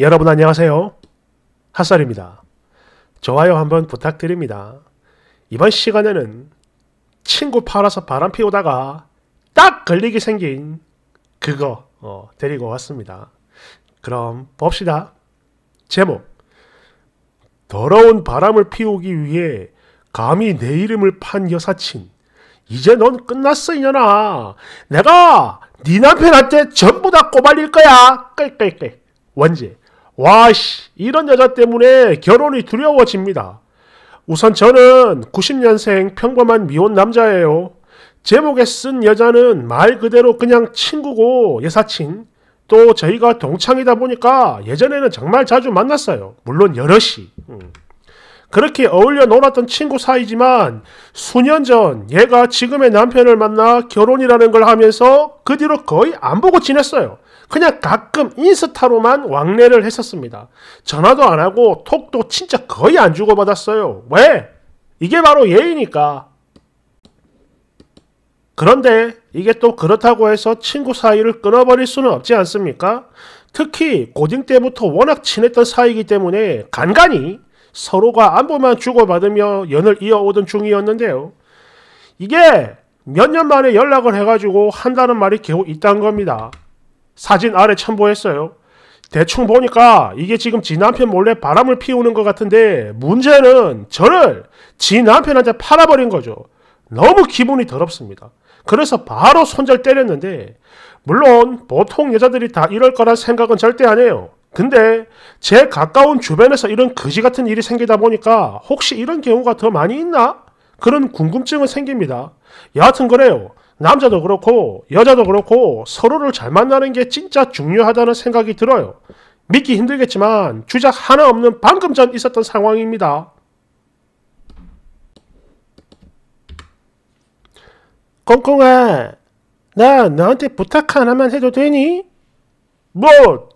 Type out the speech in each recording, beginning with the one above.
여러분 안녕하세요. 핫살입니다. 좋아요 한번 부탁드립니다. 이번 시간에는 친구 팔아서 바람 피우다가 딱 걸리게 생긴 그거 어, 데리고 왔습니다. 그럼 봅시다. 제목 더러운 바람을 피우기 위해 감히 내 이름을 판 여사친 이제 넌 끝났어 이년아 내가 네 남편한테 전부 다 꼬발릴 거야 끌끌끌 원제 와씨 이런 여자 때문에 결혼이 두려워집니다. 우선 저는 90년생 평범한 미혼 남자예요. 제목에 쓴 여자는 말 그대로 그냥 친구고 여사친또 저희가 동창이다 보니까 예전에는 정말 자주 만났어요. 물론 여럿이. 음. 그렇게 어울려 놀았던 친구 사이지만 수년 전 얘가 지금의 남편을 만나 결혼이라는 걸 하면서 그 뒤로 거의 안 보고 지냈어요. 그냥 가끔 인스타로만 왕래를 했었습니다. 전화도 안 하고 톡도 진짜 거의 안 주고받았어요. 왜? 이게 바로 예의니까. 그런데 이게 또 그렇다고 해서 친구 사이를 끊어버릴 수는 없지 않습니까? 특히 고딩 때부터 워낙 친했던 사이이기 때문에 간간히 서로가 안부만 주고받으며 연을 이어오던 중이었는데요. 이게 몇 년 만에 연락을 해가지고 한다는 말이 겨우 있다는 겁니다. 사진 아래 첨부했어요. 대충 보니까 이게 지금 지 남편 몰래 바람을 피우는 것 같은데 문제는 저를 지 남편한테 팔아버린 거죠. 너무 기분이 더럽습니다. 그래서 바로 손절 때렸는데 물론 보통 여자들이 다 이럴 거란 생각은 절대 안 해요. 근데 제 가까운 주변에서 이런 거지 같은 일이 생기다 보니까 혹시 이런 경우가 더 많이 있나? 그런 궁금증은 생깁니다. 여하튼 그래요. 남자도 그렇고 여자도 그렇고 서로를 잘 만나는 게 진짜 중요하다는 생각이 들어요. 믿기 힘들겠지만 주작 하나 없는 방금 전 있었던 상황입니다. 꽁꽁아, 나 너한테 부탁 하나만 해도 되니? 뭐,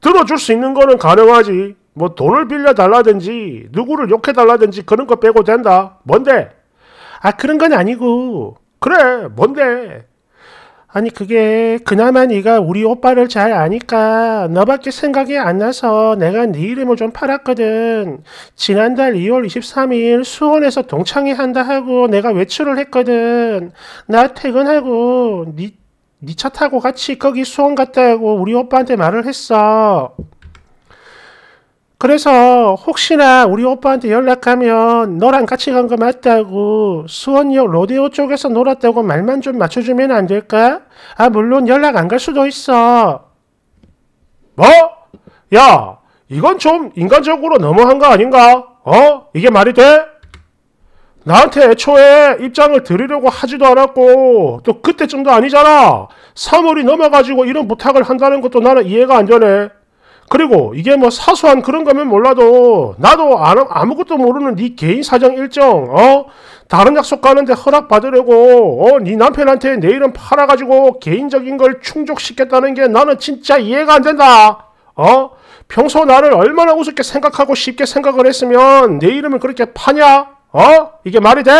들어줄 수 있는 거는 가능하지. 뭐 돈을 빌려달라든지 누구를 욕해달라든지 그런 거 빼고 된다. 뭔데? 아 그런 건 아니고 그래 뭔데? 아니 그게 그나마 네가 우리 오빠를 잘 아니까 너밖에 생각이 안 나서 내가 네 이름을 좀 팔았거든. 지난달 2월 23일 수원에서 동창회 한다 하고 내가 외출을 했거든. 나 퇴근하고 네, 네차 타고 같이 거기 수원 갔다 고 우리 오빠한테 말을 했어. 그래서 혹시나 우리 오빠한테 연락하면 너랑 같이 간 거 맞다고 수원역 로데오 쪽에서 놀았다고 말만 좀 맞춰주면 안 될까? 아 물론 연락 안 갈 수도 있어. 뭐? 야 이건 좀 인간적으로 너무한 거 아닌가? 어? 이게 말이 돼? 나한테 애초에 입장을 드리려고 하지도 않았고 또 그때쯤도 아니잖아. 3월이 넘어가지고 이런 부탁을 한다는 것도 나는 이해가 안 되네. 그리고 이게 뭐 사소한 그런 거면 몰라도 나도 아무것도 모르는 네 개인 사정 일정 어 다른 약속 가는데 허락 받으려고 어네 남편한테 내일은 팔아가지고 개인적인 걸 충족시켰다는 게 나는 진짜 이해가 안 된다 어 평소 나를 얼마나 우습게 생각하고 쉽게 생각을 했으면 내 이름을 그렇게 파냐 어 이게 말이 돼?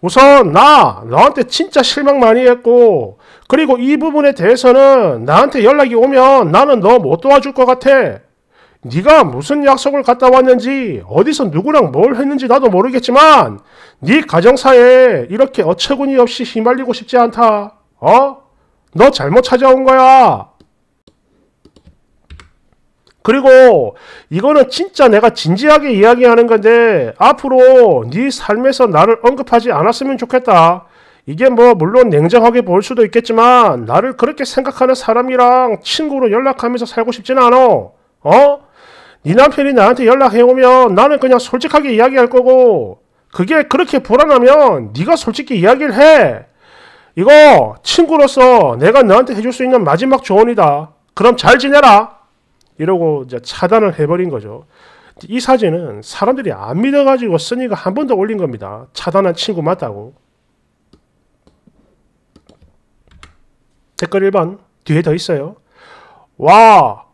우선 나 너한테 진짜 실망 많이 했고 그리고 이 부분에 대해서는 나한테 연락이 오면 나는 너 못 도와줄 것 같아. 네가 무슨 약속을 갔다 왔는지 어디서 누구랑 뭘 했는지 나도 모르겠지만 네 가정사에 이렇게 어처구니 없이 휘말리고 싶지 않다. 어? 너 잘못 찾아온 거야. 그리고 이거는 진짜 내가 진지하게 이야기하는 건데 앞으로 네 삶에서 나를 언급하지 않았으면 좋겠다. 이게 뭐 물론 냉정하게 볼 수도 있겠지만 나를 그렇게 생각하는 사람이랑 친구로 연락하면서 살고 싶진 않아. 어? 네 남편이 나한테 연락해오면 나는 그냥 솔직하게 이야기할 거고 그게 그렇게 불안하면 네가 솔직히 이야기를 해. 이거 친구로서 내가 너한테 해줄 수 있는 마지막 조언이다. 그럼 잘 지내라. 이러고 이제 차단을 해버린 거죠. 이 사진은 사람들이 안 믿어가지고 쓰니까 한 번 더 올린 겁니다. 차단한 친구 맞다고. 댓글 1번 뒤에 더 있어요. 와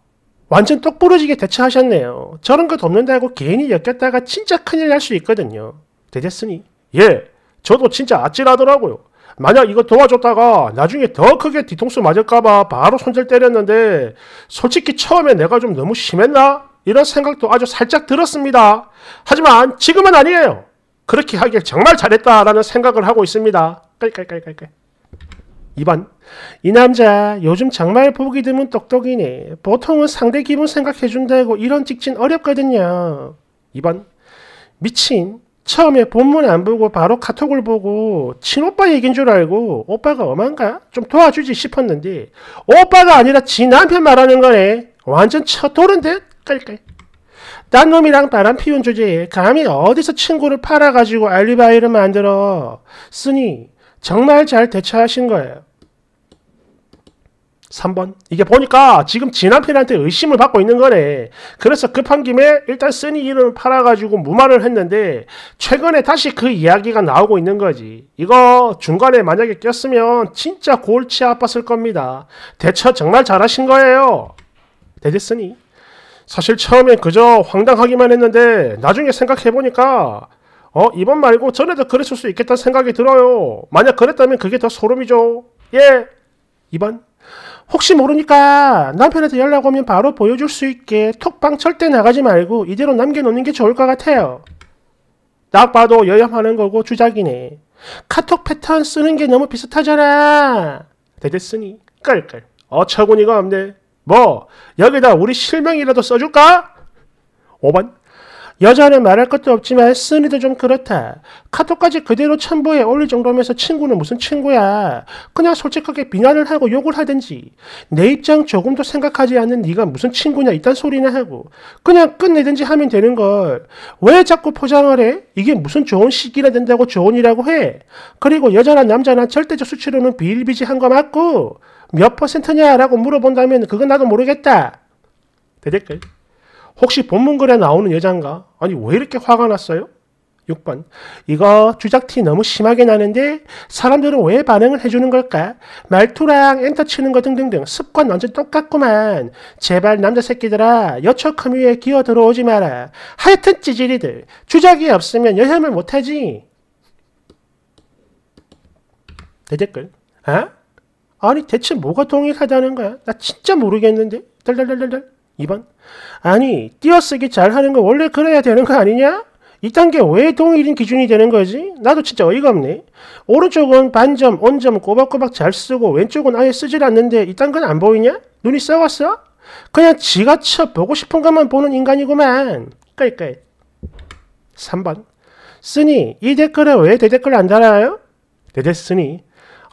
완전 똑부러지게 대처하셨네요. 저런 거 없는다고 괜히 엮였다가 진짜 큰일 날 수 있거든요. 되겠으니 예 저도 진짜 아찔하더라고요. 만약 이거 도와줬다가 나중에 더 크게 뒤통수 맞을까봐 바로 손절 때렸는데 솔직히 처음에 내가 좀 너무 심했나? 이런 생각도 아주 살짝 들었습니다. 하지만 지금은 아니에요. 그렇게 하길 정말 잘했다라는 생각을 하고 있습니다. 깔깔깔깔깔. 2번 이 남자 요즘 정말 보기 드문 똑똑이네. 보통은 상대 기분 생각해준다고 이런 직진 어렵거든요. 2번 미친 처음에 본문 안 보고 바로 카톡을 보고 친오빠 얘긴줄 알고 오빠가 엄한가? 좀 도와주지 싶었는데 오빠가 아니라 지 남편 말하는 거네. 완전 첫돌은 듯? 깔깔. 딴 놈이랑 바람 피운 주제에 감히 어디서 친구를 팔아가지고 알리바이를 만들어 쓰니 정말 잘 대처하신 거예요. 3번. 이게 보니까 지금 진한편한테 의심을 받고 있는 거네. 그래서 급한 김에 일단 쓰니 이름 팔아가지고 무마를 했는데 최근에 다시 그 이야기가 나오고 있는 거지. 이거 중간에 만약에 꼈으면 진짜 골치 아팠을 겁니다. 대처 정말 잘하신 거예요. 대제스니. 사실 처음엔 그저 황당하기만 했는데 나중에 생각해보니까 어 이번 말고 전에도 그랬을 수 있겠다는 생각이 들어요. 만약 그랬다면 그게 더 소름이죠. 예. 2번. 혹시 모르니까 남편한테 연락 오면 바로 보여줄 수 있게 톡방 절대 나가지 말고 이대로 남겨놓는 게 좋을 것 같아요. 딱 봐도 여염하는 거고 주작이네. 카톡 패턴 쓰는 게 너무 비슷하잖아. 대대쓰니 깔깔. 어처구니가 없네. 뭐 여기다 우리 실명이라도 써줄까? 5번 여자는 말할 것도 없지만 쓰니도 좀 그렇다. 카톡까지 그대로 첨부해 올릴 정도면서 친구는 무슨 친구야. 그냥 솔직하게 비난을 하고 욕을 하든지 내 입장 조금도 생각하지 않는 네가 무슨 친구냐 이딴 소리나 하고 그냥 끝내든지 하면 되는 걸 왜 자꾸 포장을 해? 이게 무슨 좋은 시기라 된다고 조언이라고 해. 그리고 여자나 남자나 절대적 수치로는 비일비재한 거 맞고 몇 퍼센트냐라고 물어본다면 그건 나도 모르겠다. 대댓글. 혹시 본문글에 나오는 여잔가? 아니 왜 이렇게 화가 났어요? 6번 이거 주작티 너무 심하게 나는데 사람들은 왜 반응을 해주는 걸까? 말투랑 엔터 치는 거 등등등 습관 완전 똑같구만 제발 남자 새끼들아 여초 커뮤에 기어 들어오지 마라 하여튼 찌질이들 주작이 없으면 여혐을 못하지 대댓글 아? 아니 대체 뭐가 동일하다는 거야? 나 진짜 모르겠는데 달달달달달 2번. 아니, 띄어쓰기 잘하는 거 원래 그래야 되는 거 아니냐? 이단계왜 동일인 기준이 되는 거지? 나도 진짜 어이가 없네. 오른쪽은 반점, 원점 꼬박꼬박 잘 쓰고 왼쪽은 아예 쓰질 않는데 이딴 건 안 보이냐? 눈이 싸웠어? 그냥 지가 쳐 보고 싶은 것만 보는 인간이구만. 그러 3번. 쓰니 이 댓글에 왜 대댓글 안 달아요? 대댓 쓰니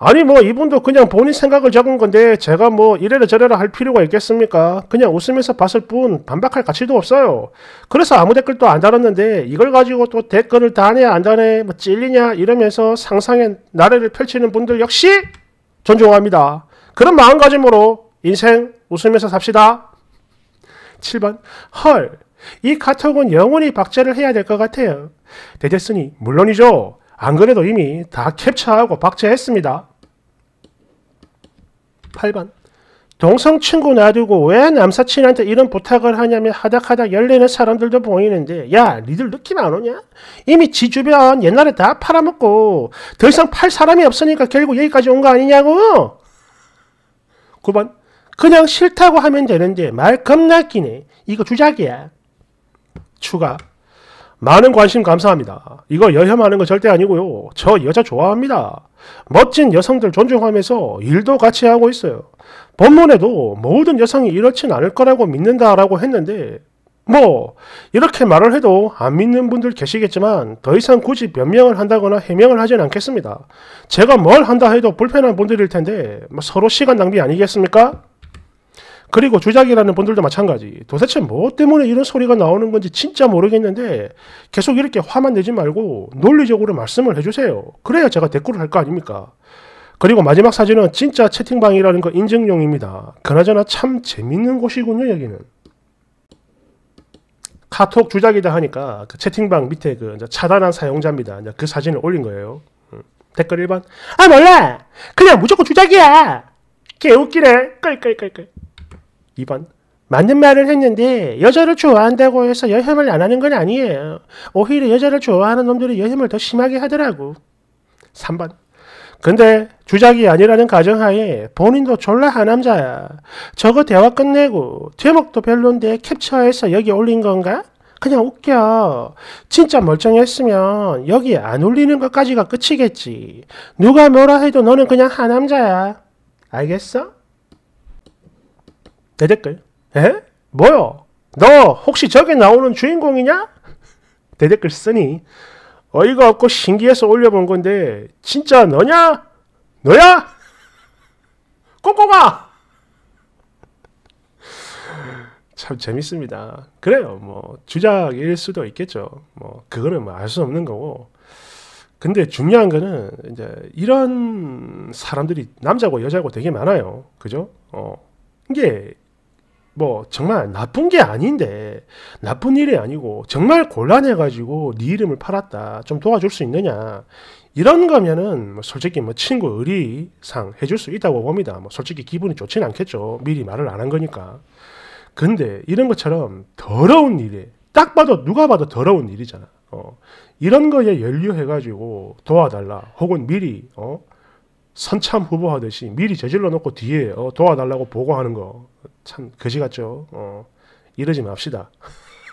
아니 뭐 이분도 그냥 본인 생각을 적은 건데 제가 뭐 이래라 저래라 할 필요가 있겠습니까? 그냥 웃으면서 봤을 뿐 반박할 가치도 없어요. 그래서 아무 댓글도 안 달았는데 이걸 가지고 또 댓글을 다냐 안다네뭐 찔리냐 이러면서 상상의 나래를 펼치는 분들 역시 존중합니다. 그런 마음가짐으로 인생 웃으면서 삽시다. 7번 헐 이 카톡은 영원히 박제를 해야 될 것 같아요. 대대스니 물론이죠. 안 그래도 이미 다 캡처하고 박제했습니다. 8번. 동성 친구 놔두고 왜 남사친한테 이런 부탁을 하냐며 하닥하닥 열리는 사람들도 보이는데 야 니들 느낌 안 오냐? 이미 지 주변 옛날에 다 팔아먹고 더 이상 팔 사람이 없으니까 결국 여기까지 온 거 아니냐고? 9번 그냥 싫다고 하면 되는데 말 겁나 끼네 이거 주작이야 추가 많은 관심 감사합니다. 이거 여혐하는 거 절대 아니고요. 저 여자 좋아합니다. 멋진 여성들 존중하면서 일도 같이 하고 있어요. 본문에도 모든 여성이 이렇진 않을 거라고 믿는다라고 했는데 뭐 이렇게 말을 해도 안 믿는 분들 계시겠지만 더 이상 굳이 변명을 한다거나 해명을 하진 않겠습니다. 제가 뭘 한다 해도 불편한 분들일 텐데 뭐 서로 시간 낭비 아니겠습니까? 그리고 주작이라는 분들도 마찬가지. 도대체 뭐 때문에 이런 소리가 나오는 건지 진짜 모르겠는데 계속 이렇게 화만 내지 말고 논리적으로 말씀을 해주세요. 그래야 제가 댓글을 할 거 아닙니까? 그리고 마지막 사진은 진짜 채팅방이라는 거 인증용입니다. 그나저나 참 재밌는 곳이군요, 여기는. 카톡 주작이다 하니까 그 채팅방 밑에 그 차단한 사용자입니다. 그 사진을 올린 거예요. 음. 댓글 1번. 아, 몰라! 그냥 무조건 주작이야! 개웃기네. 끌끌끌끌. 2번. 맞는 말을 했는데 여자를 좋아한다고 해서 여혐을 안 하는 건 아니에요. 오히려 여자를 좋아하는 놈들이 여혐을 더 심하게 하더라고. 3번. 근데 주작이 아니라는 가정하에 본인도 졸라 하남자야. 저거 대화 끝내고 제목도 별론데 캡처해서 여기 올린 건가? 그냥 웃겨. 진짜 멀쩡했으면 여기 안 올리는 것까지가 끝이겠지. 누가 뭐라 해도 너는 그냥 하남자야. 알겠어? 내 댓글. 에? 뭐요? 너 혹시 저게 나오는 주인공이냐? 내 댓글 쓰니 어이가 없고 신기해서 올려본 건데 진짜 너냐? 너야? 꼬꼬가! 참 재밌습니다. 그래요. 뭐 주작일 수도 있겠죠. 뭐 그거는 뭐 알 수 없는 거고. 근데 중요한 거는 이제 이런 사람들이 남자고 여자고 되게 많아요. 그죠? 어. 이게 뭐 정말 나쁜 게 아닌데 나쁜 일이 아니고 정말 곤란해가지고 네 이름을 팔았다 좀 도와줄 수 있느냐 이런 거면은 뭐 솔직히 뭐 친구 의리상 해줄 수 있다고 봅니다 뭐 솔직히 기분이 좋진 않겠죠 미리 말을 안 한 거니까 근데 이런 것처럼 더러운 일이 딱 봐도 누가 봐도 더러운 일이잖아 어 이런 거에 연루해가지고 도와달라 혹은 미리 어 선참 후보하듯이 미리 저질러 놓고 뒤에 어, 도와달라고 보고하는 거참 거지 같죠. 어, 이러지 맙시다.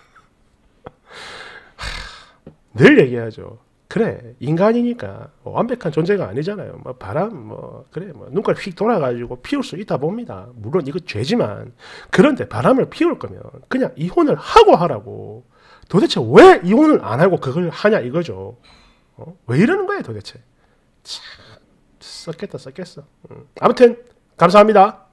늘 얘기하죠. 그래 인간이니까 뭐 완벽한 존재가 아니잖아요. 뭐 바람 뭐 그래 뭐 눈깔 휙 돌아가지고 피울 수 있다 봅니다. 물론 이거 죄지만 그런데 바람을 피울 거면 그냥 이혼을 하고 하라고. 도대체 왜 이혼을 안 하고 그걸 하냐 이거죠. 어? 왜 이러는 거예 도대체. 참 썼겠다 썼겠어. 음. 아무튼 감사합니다.